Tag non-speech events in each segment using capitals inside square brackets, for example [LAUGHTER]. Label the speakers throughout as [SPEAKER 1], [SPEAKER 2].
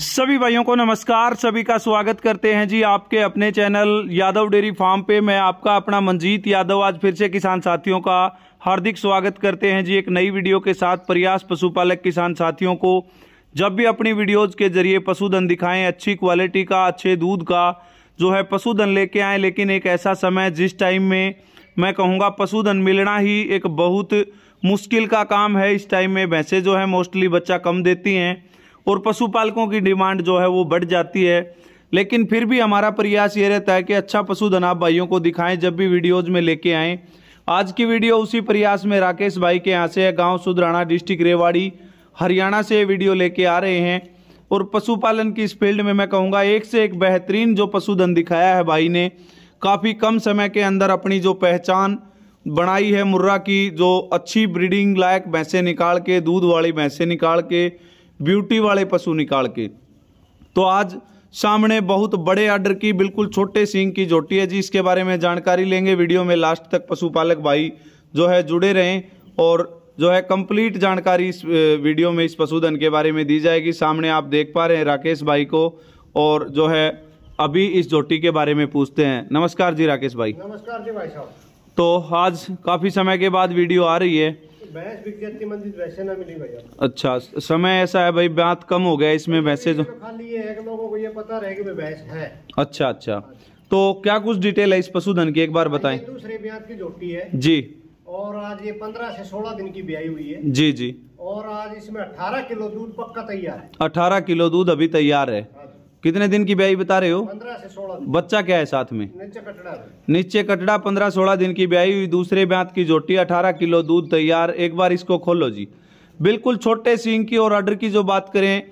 [SPEAKER 1] सभी भाइयों को नमस्कार सभी का स्वागत करते हैं जी आपके अपने चैनल यादव डेयरी फार्म पे मैं आपका अपना मंजीत यादव आज फिर से किसान साथियों का हार्दिक स्वागत करते हैं जी एक नई वीडियो के साथ प्रयास पशुपालक किसान साथियों को जब भी अपनी वीडियोज़ के जरिए पशुधन दिखाएं अच्छी क्वालिटी का अच्छे दूध का जो है पशुधन लेके आएँ लेकिन एक ऐसा समय जिस टाइम में मैं कहूँगा पशुधन मिलना ही एक बहुत मुश्किल का काम है इस टाइम में भैंसे जो है मोस्टली बच्चा कम देती हैं और पशुपालकों की डिमांड जो है वो बढ़ जाती है लेकिन फिर भी हमारा प्रयास ये रहता है कि अच्छा पशुधन आप भाइयों को दिखाएं जब भी वीडियोज में लेके आएँ आज की वीडियो उसी प्रयास में राकेश भाई के यहाँ से है गाँव सुधराना डिस्ट्रिक्ट रेवाड़ी हरियाणा से वीडियो लेके आ रहे हैं और पशुपालन की इस फील्ड में मैं कहूँगा एक से एक बेहतरीन जो पशुधन दिखाया है भाई ने काफ़ी कम समय के अंदर अपनी जो पहचान बनाई है मुर्रा की जो अच्छी ब्रीडिंग लायक भैंसे निकाल के दूध वाली भैंसे निकाल के ब्यूटी वाले पशु निकाल के तो आज सामने बहुत बड़े आर्डर की बिल्कुल छोटे सिंह की जोटी है जी इसके बारे में जानकारी लेंगे वीडियो में लास्ट तक पशुपालक भाई जो है जुड़े रहें और जो है कंप्लीट जानकारी इस वीडियो में इस पशुधन के बारे में दी जाएगी सामने आप देख पा रहे हैं राकेश भाई को और जो है अभी इस जोटी के बारे में पूछते हैं नमस्कार जी राकेश भाई
[SPEAKER 2] नमस्कार जी भाई साहब
[SPEAKER 1] तो आज काफ़ी समय के बाद वीडियो आ रही है अच्छा समय ऐसा है भाई बात कम हो गया इसमें वैसे जो तो। तो
[SPEAKER 2] खाली ये है लोगों को ये पता रहे कि भैंस है
[SPEAKER 1] अच्छा अच्छा तो क्या कुछ डिटेल है इस पशुधन की एक बार बताएं
[SPEAKER 2] दूसरे ब्याज की जोटी है जी और आज ये पंद्रह से सोलह दिन की ब्याई हुई है जी जी और आज इसमें अठारह किलो दूध पक्का तैयार है
[SPEAKER 1] अठारह किलो दूध अभी तैयार है हाँ। कितने दिन की ब्याई बता रहे हो से बच्चा क्या है साथ में नीचे कटड़ा पंद्रह सोलह दिन की ब्याई हुई दूसरे ब्यात की जोटी अठारह किलो दूध तैयार एक बार इसको खोलो जी बिल्कुल छोटे सींग की और अर्डर की जो बात करें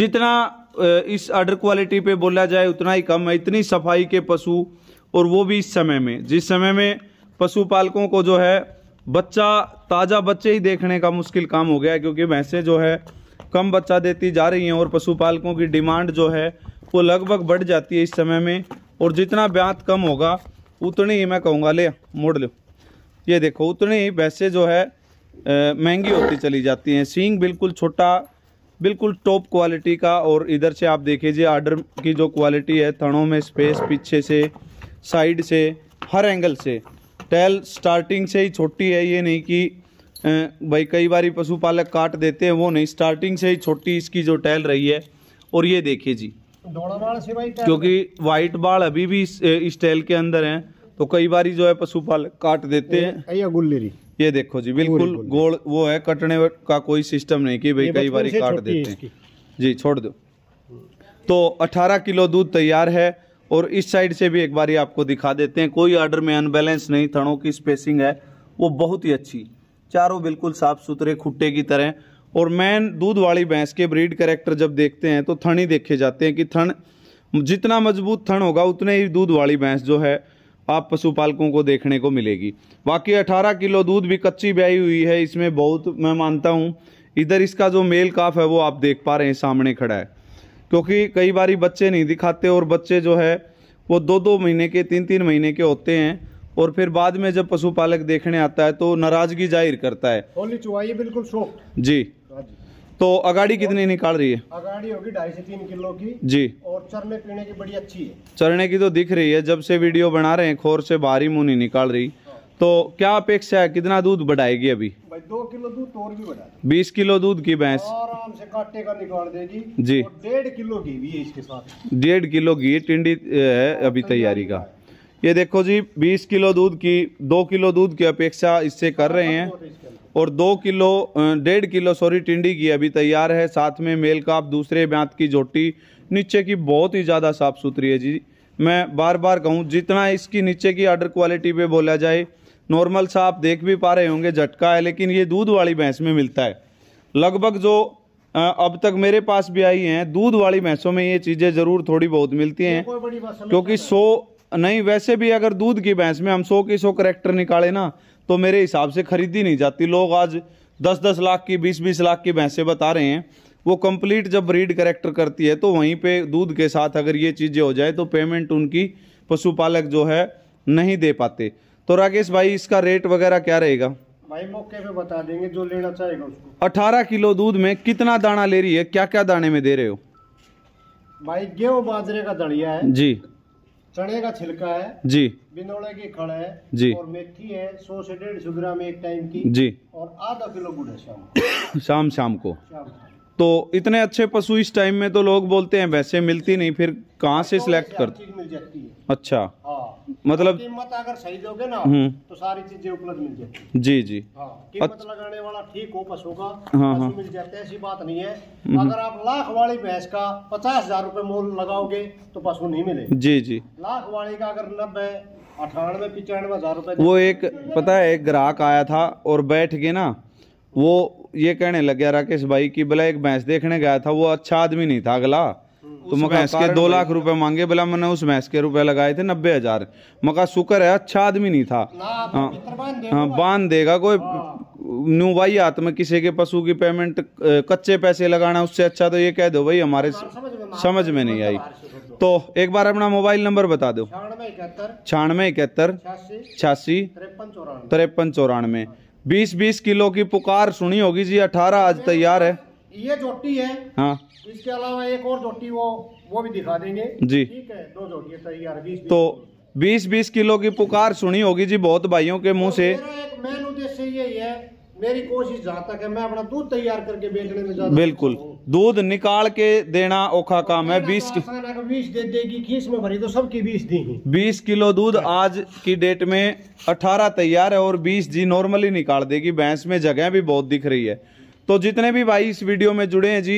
[SPEAKER 1] जितना इस अर्डर क्वालिटी पे बोला जाए उतना ही कम है इतनी सफाई के पशु और वो भी इस समय में जिस समय में पशुपालकों को जो है बच्चा ताज़ा बच्चे ही देखने का मुश्किल काम हो गया है क्योंकि वैसे जो है कम बच्चा देती जा रही हैं और पशुपालकों की डिमांड जो है वो लगभग बढ़ जाती है इस समय में और जितना ब्यात कम होगा उतनी ही मैं कहूँगा ले मोड़ लो ये देखो उतनी ही पैसे जो है महंगी होती चली जाती हैं सींग बिल्कुल छोटा बिल्कुल टॉप क्वालिटी का और इधर से आप देखिए आर्डर की जो क्वालिटी है थनों में स्पेस पीछे से साइड से हर एंगल से टैल स्टार्टिंग से ही छोटी है ये नहीं कि भाई कई बार पशुपालक काट देते हैं वो नहीं स्टार्टिंग से ही छोटी इसकी जो टैल रही है और ये देखिए जी
[SPEAKER 2] क्योंकि
[SPEAKER 1] वाइट बाल अभी भी इस, टैल के अंदर हैं तो कई बार जो है पशुपालक काट देते हैं ये देखो जी बिल्कुल गोल वो है कटने का कोई सिस्टम नहीं की भाई कई बार काट देते हैं जी छोड़ दो तो 18 किलो दूध तैयार है और इस साइड से भी एक बार आपको दिखा देते हैं कोई ऑर्डर में अनबैलेंस नहीं थड़ों की स्पेसिंग है वो बहुत ही अच्छी चारों बिल्कुल साफ सुथरे खुट्टे की तरह और मैन दूध वाली भैंस के ब्रीड करेक्टर जब देखते हैं तो थन ही देखे जाते हैं कि थन जितना मजबूत थन होगा उतने ही दूध वाली भैंस जो है आप पशुपालकों को देखने को मिलेगी बाकी 18 किलो दूध भी कच्ची ब्याई हुई है इसमें बहुत मैं मानता हूँ इधर इसका जो मेल काफ है वो आप देख पा रहे हैं सामने खड़ा है क्योंकि कई बार बच्चे नहीं दिखाते और बच्चे जो है वो दो दो महीने के तीन तीन महीने के होते हैं और फिर बाद में जब पशुपालक देखने आता है तो नाराजगी जाहिर करता है
[SPEAKER 2] बिल्कुल हाँ
[SPEAKER 1] जी तो अगाड़ी कितनी निकाल रही है
[SPEAKER 2] अगाड़ी होगी ढाई से तीन किलो की जी और चरने पीने की बड़ी अच्छी है
[SPEAKER 1] चरने की तो दिख रही है जब से वीडियो बना रहे हैं खोर से भारी मुनी निकाल रही हाँ। तो क्या अपेक्षा है कितना दूध बढ़ाएगी अभी
[SPEAKER 2] भाई दो किलो दूध तो और भी बढ़ा
[SPEAKER 1] बीस किलो दूध की भैंस
[SPEAKER 2] आराम से काटे का निकाल देगी जी डेढ़ किलो घी भी है इसके साथ
[SPEAKER 1] डेढ़ किलो घी टिंडी है अभी हाँ, तैयारी का ये देखो जी 20 किलो दूध की दो किलो दूध की अपेक्षा इससे कर रहे हैं और दो किलो डेढ़ किलो सॉरी टिंडी की अभी तैयार है साथ में मेल काप दूसरे ब्यांत की जोटी नीचे की बहुत ही ज़्यादा साफ़ सुथरी है जी मैं बार बार कहूँ जितना इसकी नीचे की आर्डर क्वालिटी पे बोला जाए नॉर्मल सा आप देख भी पा रहे होंगे झटका है लेकिन ये दूध वाली भैंस में मिलता है लगभग जो अब तक मेरे पास भी आई हैं दूध वाली भैंसों में ये चीज़ें ज़रूर थोड़ी बहुत मिलती हैं
[SPEAKER 2] क्योंकि
[SPEAKER 1] सौ नहीं वैसे भी अगर दूध की भैंस में हम सौ की सौ करेक्टर निकाले ना तो मेरे हिसाब से खरीदी नहीं जाती लोग आज दस दस लाख की बीस बीस लाख की भैंसें बता रहे हैं वो कंप्लीट जब ब्रीड करेक्टर करती है तो वहीं पे दूध के साथ अगर ये चीज़ें हो जाए तो पेमेंट उनकी पशुपालक जो है नहीं दे पाते तो राकेश भाई इसका रेट वगैरह क्या रहेगा
[SPEAKER 2] भाई मौके पे बता देंगे जो लेना चाहेगा उसको
[SPEAKER 1] अठारह किलो दूध में कितना दाना ले रही है क्या क्या दाने में दे रहे हो
[SPEAKER 2] भाई गेहूँ बाजरे का दड़िया है जी चने का छिलका है जी बिनोले की खड़ है जी और मेथी है सौ से डेढ़ सौ ग्राम एक टाइम की जी और आधा किलो गुड़ है शाम
[SPEAKER 1] [COUGHS] शाम शाम को शाम तो इतने अच्छे पशु इस टाइम में तो लोग बोलते हैं वैसे मिलती नहीं फिर कहाँ से तो सिलेक्ट करते अच्छा हाँ मतलब
[SPEAKER 2] कीमत अगर सही दोगे ना हम्म। तो सारी चीजें उपलब्ध मिल जाती
[SPEAKER 1] जी जी हाँ, कीमत अच्छा।
[SPEAKER 2] लगाने वाला ठीक हो पशु का हाँ, हाँ। मिल जाते ऐसी बात नहीं है हम्म। अगर आप लाख वाली भैंस का पचास हजार रूपए मोल लगाओगे तो पशु नहीं मिले जी जी लाख वाली का अगर नब्बे अठानवे पिचानवे हजार रूपए वो एक पता
[SPEAKER 1] है एक ग्राहक आया था और बैठ गए ना वो ये कहने लग गया राकेश भाई की बोला एक भैंस देखने गया था वो अच्छा आदमी नहीं था अगला
[SPEAKER 2] तो मैं भैंस के दो लाख
[SPEAKER 1] रुपए मांगे बोला मैंने उस भैंस के रुपए लगाए थे नब्बे हजार मका शुक्र है अच्छा आदमी नहीं था हाँ।, हाँ बांध देगा कोई हाँ। न्यू भाई आत्म किसी के पशु की पेमेंट कच्चे पैसे लगाना उससे अच्छा तो ये कह दो भाई हमारे तो समझ में नहीं आई तो एक बार अपना मोबाइल नंबर बता दो छियानवे इकहत्तर छियासी तिरपन चौरानवे बीस बीस किलो की पुकार सुनी होगी जी अठारह आज तैयार है
[SPEAKER 2] ये जोटी है हाँ इसके अलावा एक और जोटी वो वो भी दिखा देंगे जी ठीक है दो जोटी तैयार बीस तो
[SPEAKER 1] बीस बीस किलो की पुकार सुनी होगी जी बहुत भाइयों के मुंह से
[SPEAKER 2] मेन उद्देश्य यही है मेरी कोशिश जहाँ तक है मैं अपना दूध तैयार करके बेचने में जाता
[SPEAKER 1] बिल्कुल दूध निकाल के देना औखा काम है बीस तो
[SPEAKER 2] बीस दे देगी में भरी तो सबकी बीस दी
[SPEAKER 1] बीस किलो दूध आज की डेट में अठारह तैयार है और बीस जी नॉर्मली निकाल देगी भैंस में जगह भी बहुत दिख रही है तो जितने भी भाई इस वीडियो में जुड़े हैं जी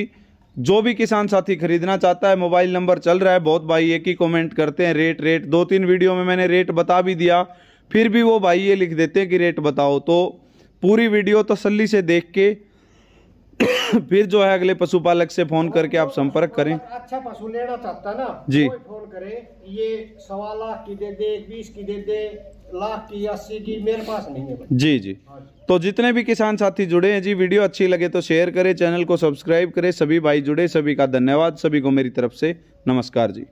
[SPEAKER 1] जो भी किसान साथी खरीदना चाहता है मोबाइल नंबर चल रहा है बहुत भाई एक ही कमेंट करते हैं रेट रेट दो तीन वीडियो में मैंने रेट बता भी दिया फिर भी वो भाई ये लिख देते हैं कि रेट बताओ तो पूरी वीडियो तसली तो से देख के [COUGHS] फिर जो है अगले पशुपालक से फोन करके आप संपर्क करें
[SPEAKER 2] अच्छा पशु लेना चाहता ना जी फोन करे ये सवा लाख की दे दे बीस की दे दे लाख की अस्सी की मेरे पास नहीं है
[SPEAKER 1] जी जी तो जितने भी किसान साथी जुड़े हैं जी वीडियो अच्छी लगे तो शेयर करें चैनल को सब्सक्राइब करें सभी भाई जुड़े सभी का धन्यवाद सभी को मेरी तरफ से नमस्कार जी